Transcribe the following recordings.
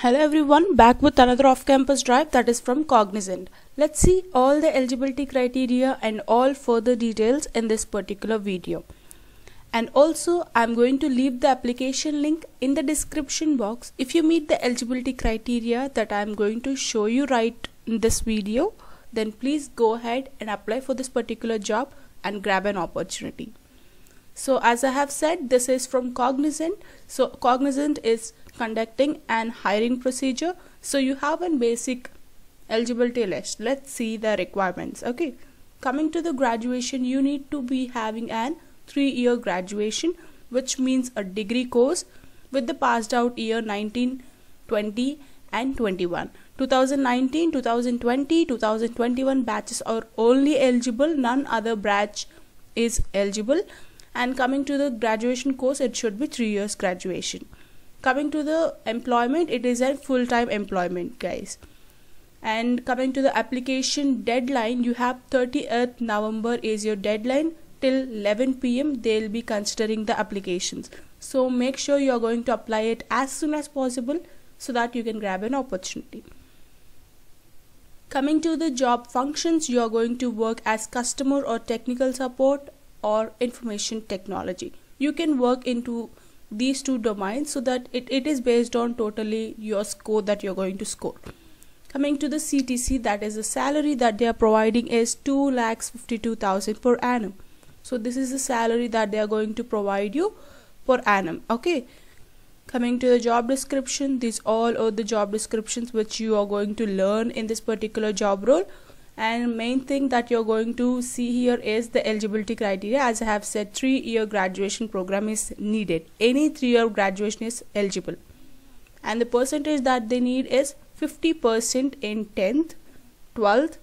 Hello everyone, back with another off-campus drive that is from Cognizant. Let's see all the eligibility criteria and all further details in this particular video. And also I'm going to leave the application link in the description box if you meet the eligibility criteria that I'm going to show you right in this video then please go ahead and apply for this particular job and grab an opportunity. So as I have said this is from Cognizant. So Cognizant is conducting an hiring procedure so you have a basic eligibility list let's see the requirements okay coming to the graduation you need to be having an three year graduation which means a degree course with the passed out year 19 20 and 21 2019 2020 2021 batches are only eligible none other batch is eligible and coming to the graduation course it should be three years graduation coming to the employment it is a full-time employment guys and coming to the application deadline you have 30th november is your deadline till 11 pm they'll be considering the applications so make sure you're going to apply it as soon as possible so that you can grab an opportunity coming to the job functions you are going to work as customer or technical support or information technology you can work into these two domains so that it, it is based on totally your score that you're going to score coming to the CTC that is the salary that they are providing is 2 lakhs 52,000 per annum so this is the salary that they are going to provide you per annum okay coming to the job description these all are the job descriptions which you are going to learn in this particular job role and main thing that you're going to see here is the eligibility criteria as i have said three year graduation program is needed any three year graduation is eligible and the percentage that they need is 50% in 10th 12th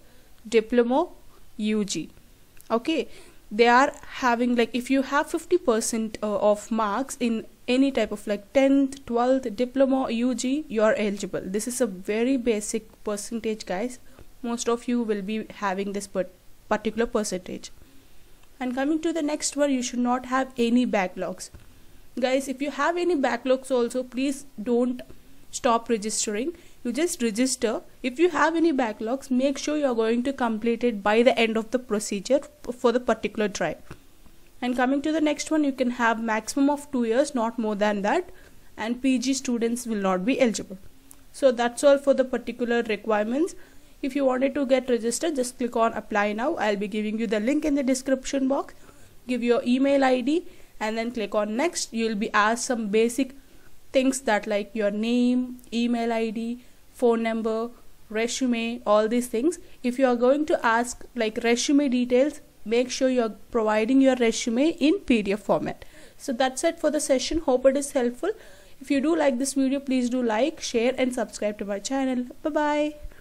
diploma ug okay they are having like if you have 50% uh, of marks in any type of like 10th 12th diploma ug you are eligible this is a very basic percentage guys most of you will be having this particular percentage and coming to the next one you should not have any backlogs guys if you have any backlogs also please don't stop registering you just register if you have any backlogs make sure you are going to complete it by the end of the procedure for the particular drive and coming to the next one you can have maximum of 2 years not more than that and PG students will not be eligible so that's all for the particular requirements if you wanted to get registered just click on apply now i'll be giving you the link in the description box give your email id and then click on next you'll be asked some basic things that like your name email id phone number resume all these things if you are going to ask like resume details make sure you're providing your resume in pdf format so that's it for the session hope it is helpful if you do like this video please do like share and subscribe to my channel bye bye